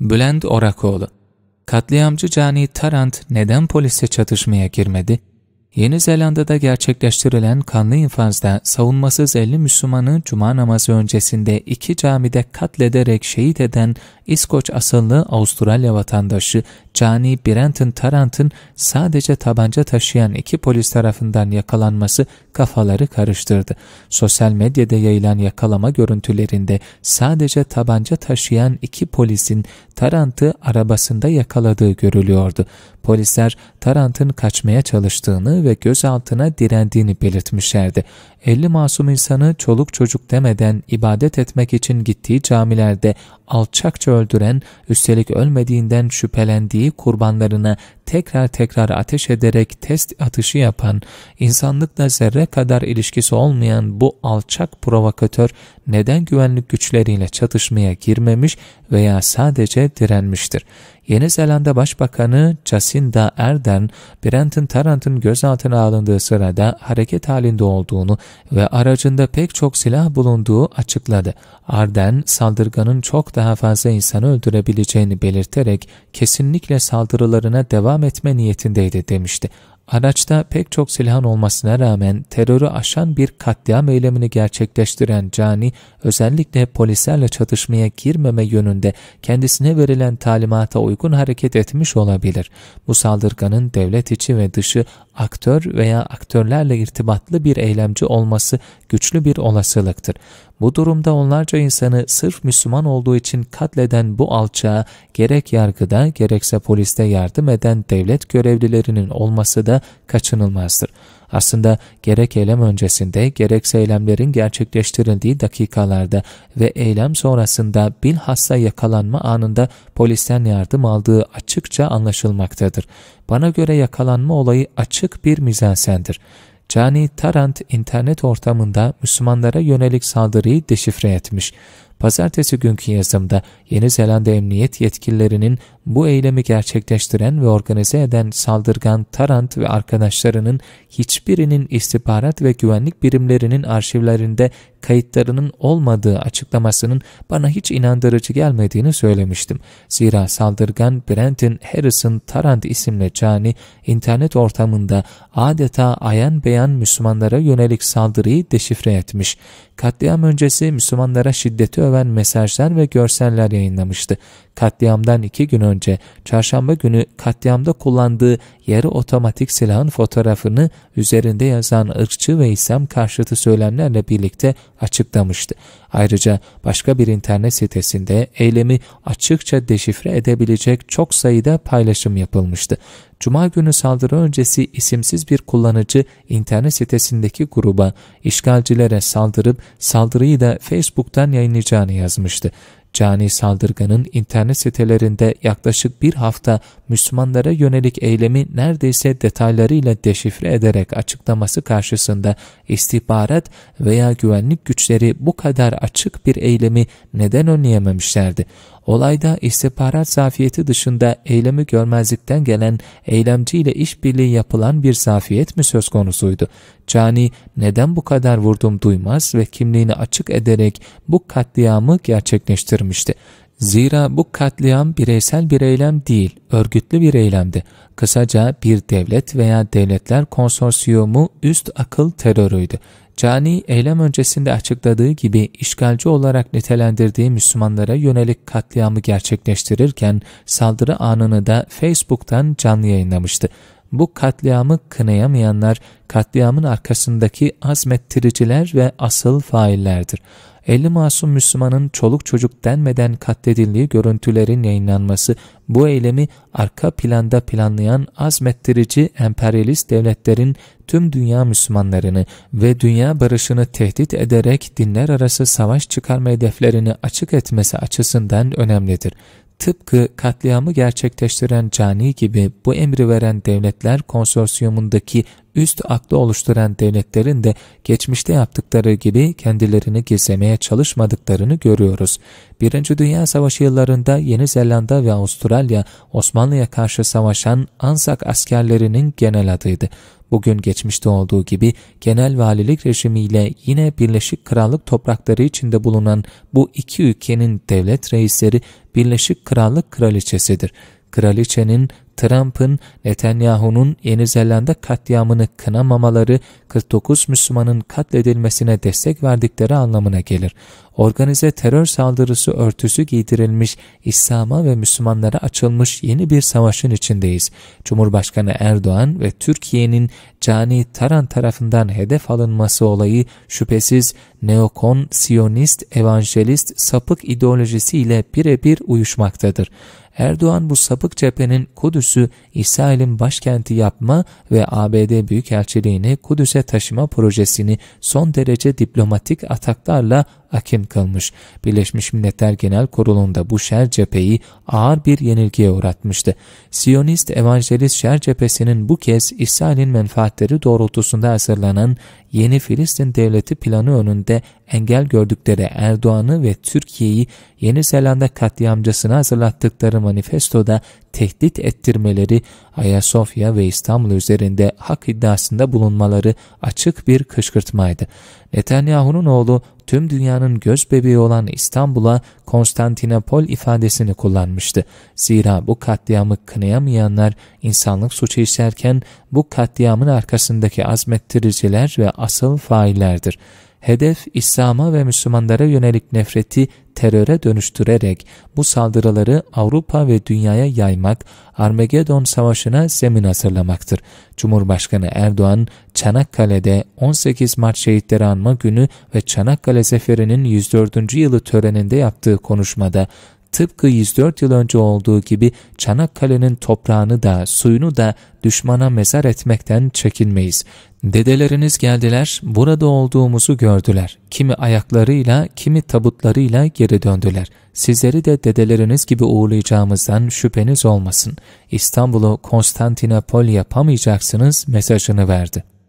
Bülent Orakoğlu Katliamcı Cani Tarant neden polise çatışmaya girmedi? Yeni Zelanda'da gerçekleştirilen kanlı infazda savunmasız 50 Müslümanı cuma namazı öncesinde iki camide katlederek şehit eden İskoç asıllı Avustralya vatandaşı Cani Brenton Tarrant'ın sadece tabanca taşıyan iki polis tarafından yakalanması kafaları karıştırdı. Sosyal medyada yayılan yakalama görüntülerinde sadece tabanca taşıyan iki polisin Tarantı arabasında yakaladığı görülüyordu polisler Tarant'ın kaçmaya çalıştığını ve gözaltına direndiğini belirtmişlerdi. 50 masum insanı çoluk çocuk demeden ibadet etmek için gittiği camilerde alçakça öldüren, üstelik ölmediğinden şüphelendiği kurbanlarına tekrar tekrar ateş ederek test atışı yapan, insanlıkla zerre kadar ilişkisi olmayan bu alçak provokatör neden güvenlik güçleriyle çatışmaya girmemiş veya sadece direnmiştir? Yeni Zelanda Başbakanı Jacinda Ardern, Brenton Tarrant'ın gözaltına alındığı sırada hareket halinde olduğunu ve aracında pek çok silah bulunduğu açıkladı. Ardern, saldırganın çok daha fazla insanı öldürebileceğini belirterek kesinlikle saldırılarına devam devam etme niyetindeydi demişti. Araçta pek çok silahın olmasına rağmen terörü aşan bir katliam eylemini gerçekleştiren Cani, özellikle polislerle çatışmaya girmeme yönünde kendisine verilen talimata uygun hareket etmiş olabilir. Bu saldırganın devlet içi ve dışı aktör veya aktörlerle irtibatlı bir eylemci olması güçlü bir olasılıktır. Bu durumda onlarca insanı sırf Müslüman olduğu için katleden bu alçağa gerek yargıda gerekse poliste yardım eden devlet görevlilerinin olması da kaçınılmazdır. Aslında gerek eylem öncesinde gerekse eylemlerin gerçekleştirildiği dakikalarda ve eylem sonrasında bilhassa yakalanma anında polisten yardım aldığı açıkça anlaşılmaktadır. Bana göre yakalanma olayı açık bir mizansendir. Cani Tarant internet ortamında Müslümanlara yönelik saldırıyı deşifre etmiş. Pazartesi günkü yazımda Yeni Zelanda emniyet yetkililerinin bu eylemi gerçekleştiren ve organize eden saldırgan Tarant ve arkadaşlarının hiçbirinin istihbarat ve güvenlik birimlerinin arşivlerinde kayıtlarının olmadığı açıklamasının bana hiç inandırıcı gelmediğini söylemiştim. Zira saldırgan Brenton Harrison Tarant isimli cani internet ortamında adeta ayan beyan Müslümanlara yönelik saldırıyı deşifre etmiş. Katliam öncesi Müslümanlara şiddeti öven mesajlar ve görseller yayınlamıştı. Katliamdan iki gün önce çarşamba günü katliamda kullandığı yarı otomatik silahın fotoğrafını üzerinde yazan ırkçı ve İslam karşıtı söylemlerle birlikte açıklamıştı. Ayrıca başka bir internet sitesinde eylemi açıkça deşifre edebilecek çok sayıda paylaşım yapılmıştı. Cuma günü saldırı öncesi isimsiz bir kullanıcı internet sitesindeki gruba işgalcilere saldırıp saldırıyı da Facebook'tan yayınlayacağını yazmıştı. Cani saldırganın internet sitelerinde yaklaşık bir hafta Müslümanlara yönelik eylemi neredeyse detaylarıyla deşifre ederek açıklaması karşısında istihbarat veya güvenlik güçleri bu kadar açık bir eylemi neden önleyememişlerdi? Olayda istihbarat zafiyeti dışında eylemi görmezlikten gelen eylemciyle işbirliği yapılan bir zafiyet mi söz konusuydu? Cani neden bu kadar vurdum duymaz ve kimliğini açık ederek bu katliamı gerçekleştirmişti. Zira bu katliam bireysel bir eylem değil, örgütlü bir eylemdi. Kısaca bir devlet veya devletler konsorsiyumu üst akıl terörüydü. Cani eylem öncesinde açıkladığı gibi işgalci olarak nitelendirdiği Müslümanlara yönelik katliamı gerçekleştirirken saldırı anını da Facebook'tan canlı yayınlamıştı. Bu katliamı kınayamayanlar, katliamın arkasındaki azmettiriciler ve asıl faillerdir. 50 masum Müslümanın çoluk çocuk denmeden katledildiği görüntülerin yayınlanması, bu eylemi arka planda planlayan azmettirici emperyalist devletlerin tüm dünya Müslümanlarını ve dünya barışını tehdit ederek dinler arası savaş çıkarma hedeflerini açık etmesi açısından önemlidir. Tıpkı katliamı gerçekleştiren cani gibi bu emri veren devletler konsorsiyumundaki üst aklı oluşturan devletlerin de geçmişte yaptıkları gibi kendilerini gizlemeye çalışmadıklarını görüyoruz. Birinci Dünya Savaşı yıllarında Yeni Zelanda ve Avustralya Osmanlı'ya karşı savaşan Ansak askerlerinin genel adıydı. Bugün geçmişte olduğu gibi genel valilik rejimiyle yine Birleşik Krallık toprakları içinde bulunan bu iki ülkenin devlet reisleri Birleşik Krallık kraliçesidir. Kraliçenin, Trump'ın, Netanyahu'nun Yeni Zelanda katliamını kınamamaları 49 Müslümanın katledilmesine destek verdikleri anlamına gelir. Organize terör saldırısı örtüsü giydirilmiş, İslam'a ve Müslümanlara açılmış yeni bir savaşın içindeyiz. Cumhurbaşkanı Erdoğan ve Türkiye'nin cani Taran tarafından hedef alınması olayı şüphesiz neokon, siyonist, evangelist, sapık ideolojisiyle birebir uyuşmaktadır. Erdoğan bu sapık cephenin Kudüs'ü İsrail'in başkenti yapma ve ABD Büyükelçiliğini Kudüs'e taşıma projesini son derece diplomatik ataklarla hakim kılmış. Birleşmiş Milletler Genel Kurulu'nda bu şer cepheyi ağır bir yenilgiye uğratmıştı. Siyonist Evangelist şer cephesinin bu kez İsrail'in menfaatleri doğrultusunda hazırlanan yeni Filistin devleti planı önünde engel gördükleri Erdoğan'ı ve Türkiye'yi Yeni Zelanda katliamcısına hazırlattıkları manifestoda tehdit ettirmeleri, Ayasofya ve İstanbul üzerinde hak iddiasında bulunmaları açık bir kışkırtmaydı. Netanyahu'nun oğlu tüm dünyanın göz bebeği olan İstanbul'a Konstantinopol ifadesini kullanmıştı. Zira bu katliamı kınayamayanlar insanlık suçu işlerken bu katliamın arkasındaki azmettiriciler ve asıl faillerdir. Hedef İslam'a ve Müslümanlara yönelik nefreti teröre dönüştürerek bu saldırıları Avrupa ve dünyaya yaymak, Armageddon Savaşı'na zemin hazırlamaktır. Cumhurbaşkanı Erdoğan, Çanakkale'de 18 Mart Şehitleri Anma Günü ve Çanakkale Zeferi'nin 104. yılı töreninde yaptığı konuşmada tıpkı 104 yıl önce olduğu gibi Çanakkale'nin toprağını da suyunu da düşmana mezar etmekten çekinmeyiz. Dedeleriniz geldiler, burada olduğumuzu gördüler. Kimi ayaklarıyla, kimi tabutlarıyla geri döndüler. Sizleri de dedeleriniz gibi uğurlayacağımızdan şüpheniz olmasın. İstanbul'u Konstantinopol yapamayacaksınız mesajını verdi.